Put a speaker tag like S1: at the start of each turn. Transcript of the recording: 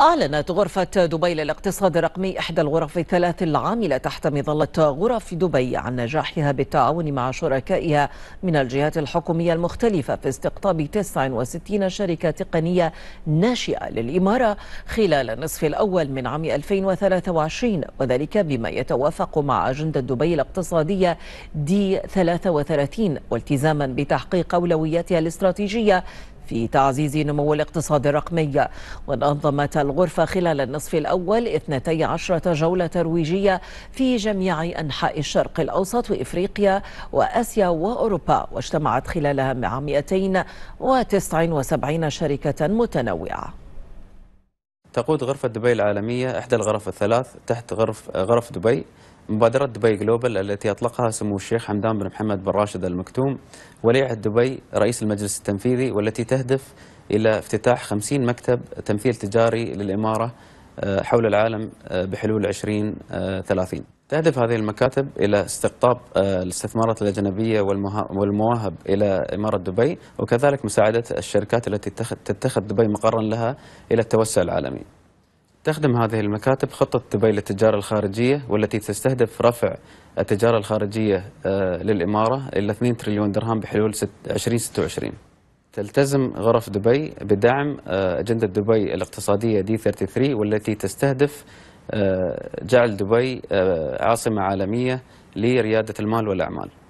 S1: أعلنت غرفة دبي للاقتصاد الرقمي إحدى الغرف الثلاث العاملة تحت مظلة غرف دبي عن نجاحها بالتعاون مع شركائها من الجهات الحكومية المختلفة في استقطاب 69 شركة تقنية ناشئة للإمارة خلال النصف الأول من عام 2023 وذلك بما يتوافق مع أجندة دبي الاقتصادية دي 33 والتزاما بتحقيق أولوياتها الاستراتيجية في تعزيز نمو الاقتصاد الرقمي ونظمت الغرفة خلال النصف الأول 12 جولة ترويجية في جميع أنحاء الشرق الأوسط وإفريقيا وآسيا وأوروبا واجتمعت خلالها مع 279 شركة متنوعة
S2: تقود غرفة دبي العالمية إحدى الغرف الثلاث تحت غرف غرف دبي مبادرة دبي جلوبال التي أطلقها سمو الشيخ حمدان بن محمد بن راشد المكتوم ولي عهد دبي رئيس المجلس التنفيذي والتي تهدف إلى افتتاح 50 مكتب تمثيل تجاري للإمارة آه، حول العالم آه، بحلول 2030 آه، تهدف هذه المكاتب إلى استقطاب الاستثمارات الأجنبية والمواهب إلى إمارة دبي وكذلك مساعدة الشركات التي تتخذ دبي مقرا لها إلى التوسع العالمي تخدم هذه المكاتب خطة دبي للتجارة الخارجية والتي تستهدف رفع التجارة الخارجية آه، للإمارة إلى 2 تريليون درهم بحلول 2026 تلتزم غرف دبي بدعم آه، أجندة دبي الاقتصادية دي 33 والتي تستهدف آه، جعل دبي عاصمة عالمية لريادة المال والأعمال